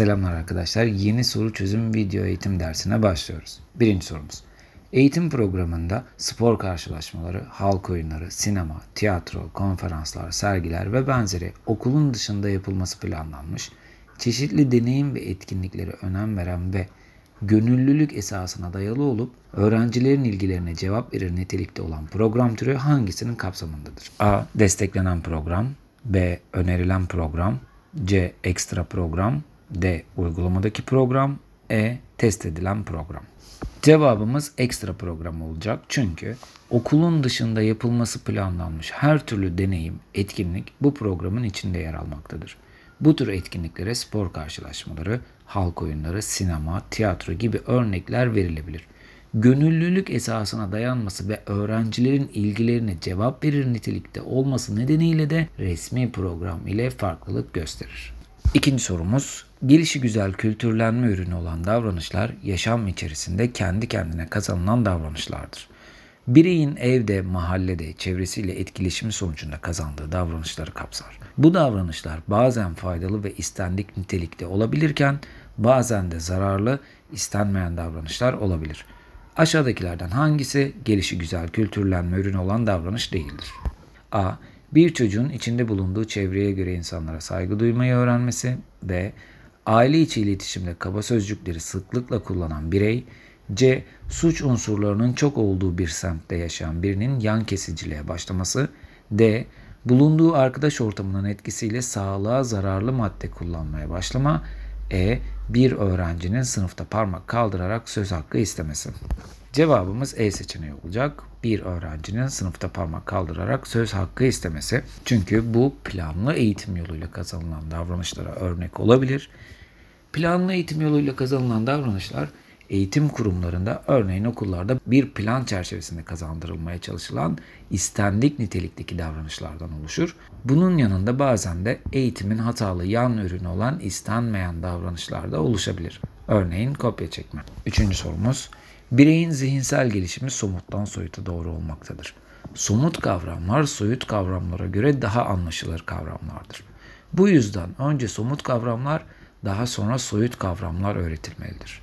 Selamlar arkadaşlar. Yeni soru çözüm video eğitim dersine başlıyoruz. Birinci sorumuz. Eğitim programında spor karşılaşmaları, halk oyunları, sinema, tiyatro, konferanslar, sergiler ve benzeri okulun dışında yapılması planlanmış, çeşitli deneyim ve etkinliklere önem veren ve gönüllülük esasına dayalı olup öğrencilerin ilgilerine cevap verir nitelikte olan program türü hangisinin kapsamındadır? A. Desteklenen program B. Önerilen program C. Ekstra program D. Uygulamadaki program. E. Test edilen program. Cevabımız ekstra program olacak çünkü okulun dışında yapılması planlanmış her türlü deneyim, etkinlik bu programın içinde yer almaktadır. Bu tür etkinliklere spor karşılaşmaları, halk oyunları, sinema, tiyatro gibi örnekler verilebilir. Gönüllülük esasına dayanması ve öğrencilerin ilgilerine cevap verir nitelikte olması nedeniyle de resmi program ile farklılık gösterir. İkinci sorumuz, gelişi güzel kültürlenme ürünü olan davranışlar yaşam içerisinde kendi kendine kazanılan davranışlardır. Bireyin evde, mahallede, çevresiyle etkileşimi sonucunda kazandığı davranışları kapsar. Bu davranışlar bazen faydalı ve istendik nitelikte olabilirken bazen de zararlı, istenmeyen davranışlar olabilir. Aşağıdakilerden hangisi gelişi güzel kültürlenme ürünü olan davranış değildir? A bir çocuğun içinde bulunduğu çevreye göre insanlara saygı duymayı öğrenmesi ve aile içi iletişimde kaba sözcükleri sıklıkla kullanan birey, C. Suç unsurlarının çok olduğu bir semtte yaşayan birinin yan kesiciliğe başlaması, D. Bulunduğu arkadaş ortamının etkisiyle sağlığa zararlı madde kullanmaya başlama, E. Bir öğrencinin sınıfta parmak kaldırarak söz hakkı istemesi. Cevabımız E seçeneği olacak. Bir öğrencinin sınıfta parmak kaldırarak söz hakkı istemesi. Çünkü bu planlı eğitim yoluyla kazanılan davranışlara örnek olabilir. Planlı eğitim yoluyla kazanılan davranışlar eğitim kurumlarında örneğin okullarda bir plan çerçevesinde kazandırılmaya çalışılan istendik nitelikteki davranışlardan oluşur. Bunun yanında bazen de eğitimin hatalı yan ürünü olan istenmeyen davranışlar da oluşabilir. Örneğin kopya çekme. Üçüncü sorumuz Bireyin zihinsel gelişimi somuttan soyuta doğru olmaktadır. Somut kavramlar soyut kavramlara göre daha anlaşılır kavramlardır. Bu yüzden önce somut kavramlar daha sonra soyut kavramlar öğretilmelidir.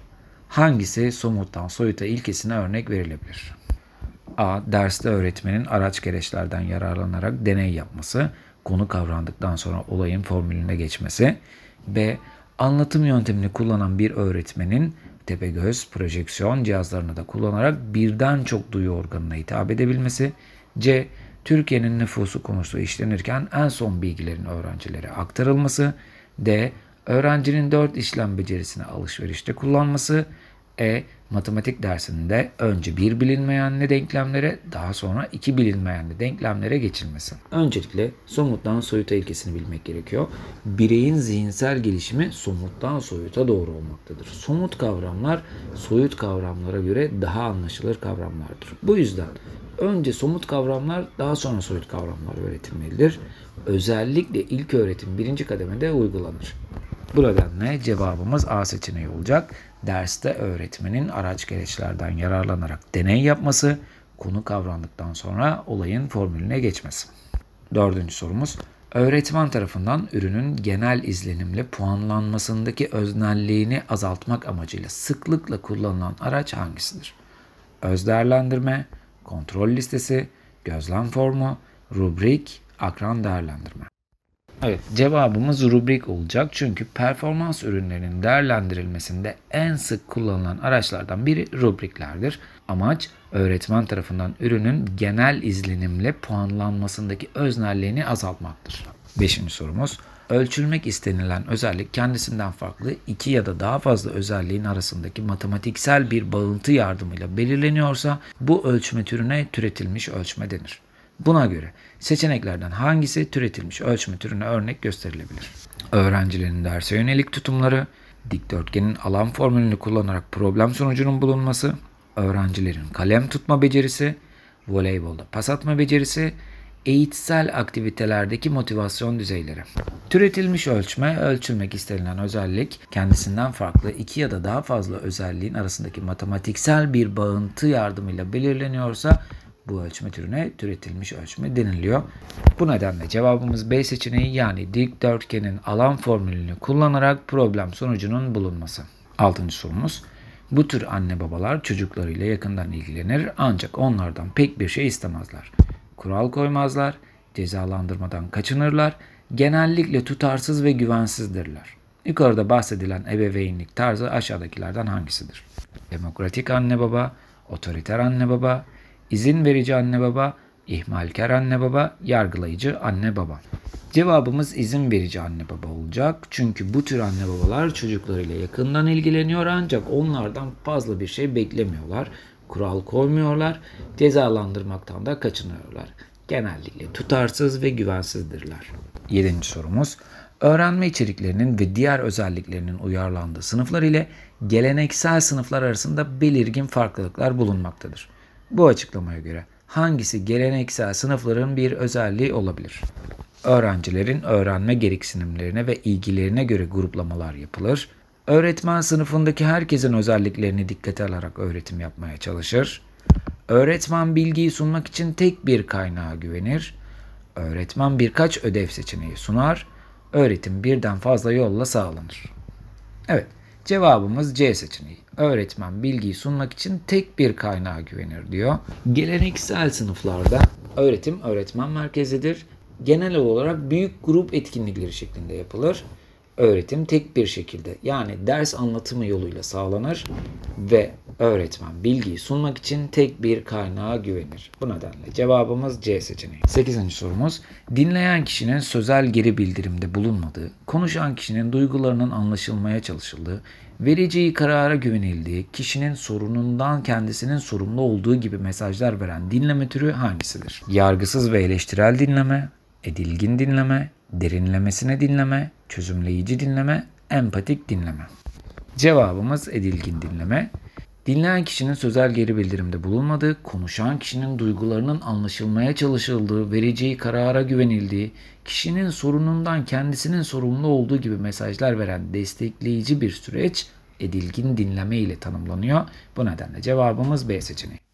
Hangisi somuttan soyuta ilkesine örnek verilebilir? A. Derste öğretmenin araç gereçlerden yararlanarak deney yapması, konu kavrandıktan sonra olayın formülüne geçmesi. B. Anlatım yöntemini kullanan bir öğretmenin tepegöz, projeksiyon cihazlarını da kullanarak birden çok duyu organına hitap edebilmesi. C. Türkiye'nin nüfusu konusu işlenirken en son bilgilerin öğrencilere aktarılması. D. Öğrencinin dört işlem becerisine alışverişte kullanması. E matematik dersinde önce bir bilinmeyenli denklemlere daha sonra iki bilinmeyenli denklemlere geçilmesi. Öncelikle somuttan soyuta ilkesini bilmek gerekiyor. Bireyin zihinsel gelişimi somuttan soyuta doğru olmaktadır. Somut kavramlar soyut kavramlara göre daha anlaşılır kavramlardır. Bu yüzden önce somut kavramlar daha sonra soyut kavramlar öğretilmelidir. Özellikle ilk öğretim birinci kademede uygulanır. Bu nedenle cevabımız A seçeneği olacak derste öğretmenin araç gereçlerden yararlanarak deney yapması, konu kavrandıktan sonra olayın formülüne geçmesi. Dördüncü sorumuz, öğretmen tarafından ürünün genel izlenimle puanlanmasındaki öznelliğini azaltmak amacıyla sıklıkla kullanılan araç hangisidir? Öz değerlendirme, kontrol listesi, gözlem formu, rubrik, akran değerlendirme. Evet cevabımız rubrik olacak çünkü performans ürünlerinin değerlendirilmesinde en sık kullanılan araçlardan biri rubriklerdir. Amaç öğretmen tarafından ürünün genel izlenimle puanlanmasındaki öznelliğini azaltmaktır. Beşinci sorumuz ölçülmek istenilen özellik kendisinden farklı iki ya da daha fazla özelliğin arasındaki matematiksel bir bağıntı yardımıyla belirleniyorsa bu ölçme türüne türetilmiş ölçme denir. Buna göre Seçeneklerden hangisi türetilmiş ölçme türüne örnek gösterilebilir? Öğrencilerin derse yönelik tutumları, dikdörtgenin alan formülünü kullanarak problem sonucunun bulunması, öğrencilerin kalem tutma becerisi, voleybolda pas atma becerisi, eğitsel aktivitelerdeki motivasyon düzeyleri. Türetilmiş ölçme, ölçülmek istenilen özellik kendisinden farklı iki ya da daha fazla özelliğin arasındaki matematiksel bir bağıntı yardımıyla belirleniyorsa bu ölçme türüne türetilmiş ölçme deniliyor. Bu nedenle cevabımız B seçeneği yani dikdörtgenin alan formülünü kullanarak problem sonucunun bulunması. Altıncı sorumuz. Bu tür anne babalar çocuklarıyla yakından ilgilenir ancak onlardan pek bir şey istemezler. Kural koymazlar, cezalandırmadan kaçınırlar, genellikle tutarsız ve güvensizdirler. Yukarıda bahsedilen ebeveynlik tarzı aşağıdakilerden hangisidir? Demokratik anne baba, otoriter anne baba, İzin verici anne baba, ihmalkar anne baba, yargılayıcı anne baba. Cevabımız izin verici anne baba olacak. Çünkü bu tür anne babalar çocuklarıyla yakından ilgileniyor ancak onlardan fazla bir şey beklemiyorlar. Kural koymuyorlar, cezalandırmaktan da kaçınıyorlar. Genellikle tutarsız ve güvensizdirler. 7. sorumuz öğrenme içeriklerinin ve diğer özelliklerinin uyarlandığı sınıflar ile geleneksel sınıflar arasında belirgin farklılıklar bulunmaktadır. Bu açıklamaya göre hangisi geleneksel sınıfların bir özelliği olabilir? Öğrencilerin öğrenme gereksinimlerine ve ilgilerine göre gruplamalar yapılır. Öğretmen sınıfındaki herkesin özelliklerini dikkate alarak öğretim yapmaya çalışır. Öğretmen bilgiyi sunmak için tek bir kaynağa güvenir. Öğretmen birkaç ödev seçeneği sunar. Öğretim birden fazla yolla sağlanır. Evet, Cevabımız C seçeneği. Öğretmen bilgiyi sunmak için tek bir kaynağa güvenir diyor. Geleneksel sınıflarda öğretim öğretmen merkezidir. Genel olarak büyük grup etkinlikleri şeklinde yapılır. Öğretim tek bir şekilde yani ders anlatımı yoluyla sağlanır ve öğretmen bilgiyi sunmak için tek bir kaynağa güvenir. Bu nedenle cevabımız C seçeneği. 8. sorumuz. Dinleyen kişinin sözel geri bildirimde bulunmadığı, konuşan kişinin duygularının anlaşılmaya çalışıldığı, vereceği karara güvenildiği, kişinin sorunundan kendisinin sorumlu olduğu gibi mesajlar veren dinleme türü hangisidir? Yargısız ve eleştirel dinleme, edilgin dinleme, derinlemesine dinleme, çözümleyici dinleme, empatik dinleme. Cevabımız edilgin dinleme. Dinleyen kişinin sözel geri bildirimde bulunmadığı, konuşan kişinin duygularının anlaşılmaya çalışıldığı, vereceği karara güvenildiği, kişinin sorunundan kendisinin sorumlu olduğu gibi mesajlar veren destekleyici bir süreç edilgin dinleme ile tanımlanıyor. Bu nedenle cevabımız B seçeneği.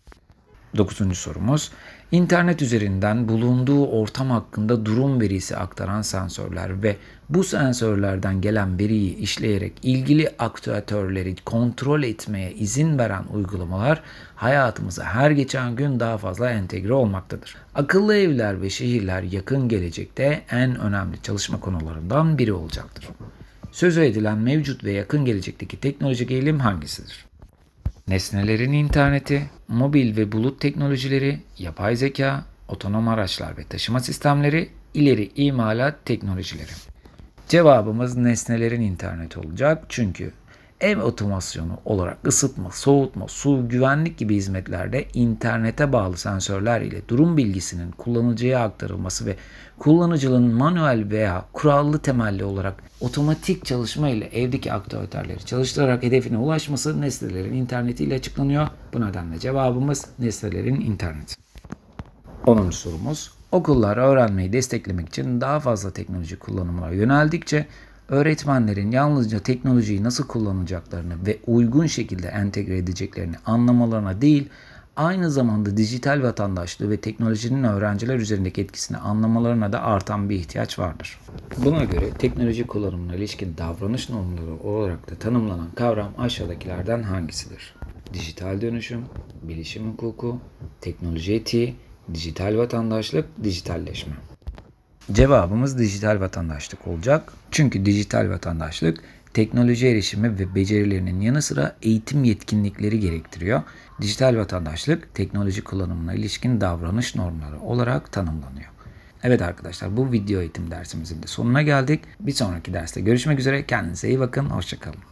Dokuzuncu sorumuz. İnternet üzerinden bulunduğu ortam hakkında durum verisi aktaran sensörler ve bu sensörlerden gelen veriyi işleyerek ilgili aktüatörleri kontrol etmeye izin veren uygulamalar hayatımıza her geçen gün daha fazla entegre olmaktadır. Akıllı evler ve şehirler yakın gelecekte en önemli çalışma konularından biri olacaktır. Sözü edilen mevcut ve yakın gelecekteki teknolojik eğilim hangisidir? Nesnelerin interneti, mobil ve bulut teknolojileri, yapay zeka, otonom araçlar ve taşıma sistemleri, ileri imalat teknolojileri. Cevabımız nesnelerin interneti olacak çünkü Ev otomasyonu olarak ısıtma, soğutma, su, güvenlik gibi hizmetlerde internete bağlı sensörler ile durum bilgisinin kullanıcıya aktarılması ve kullanıcının manuel veya kurallı temelli olarak otomatik çalışma ile evdeki aktiviteleri çalıştırarak hedefine ulaşması nesnelerin interneti ile açıklanıyor. Bu nedenle cevabımız nesnelerin interneti. 10. sorumuz Okullar öğrenmeyi desteklemek için daha fazla teknoloji kullanımına yöneldikçe öğretmenlerin yalnızca teknolojiyi nasıl kullanacaklarını ve uygun şekilde entegre edeceklerini anlamalarına değil, aynı zamanda dijital vatandaşlığı ve teknolojinin öğrenciler üzerindeki etkisini anlamalarına da artan bir ihtiyaç vardır. Buna göre teknoloji kullanımına ilişkin davranış normları olarak da tanımlanan kavram aşağıdakilerden hangisidir? Dijital dönüşüm, bilişim hukuku, teknoloji etiği, dijital vatandaşlık, dijitalleşme. Cevabımız dijital vatandaşlık olacak. Çünkü dijital vatandaşlık teknoloji erişimi ve becerilerinin yanı sıra eğitim yetkinlikleri gerektiriyor. Dijital vatandaşlık teknoloji kullanımına ilişkin davranış normları olarak tanımlanıyor. Evet arkadaşlar bu video eğitim dersimizin de sonuna geldik. Bir sonraki derste görüşmek üzere. Kendinize iyi bakın. Hoşçakalın.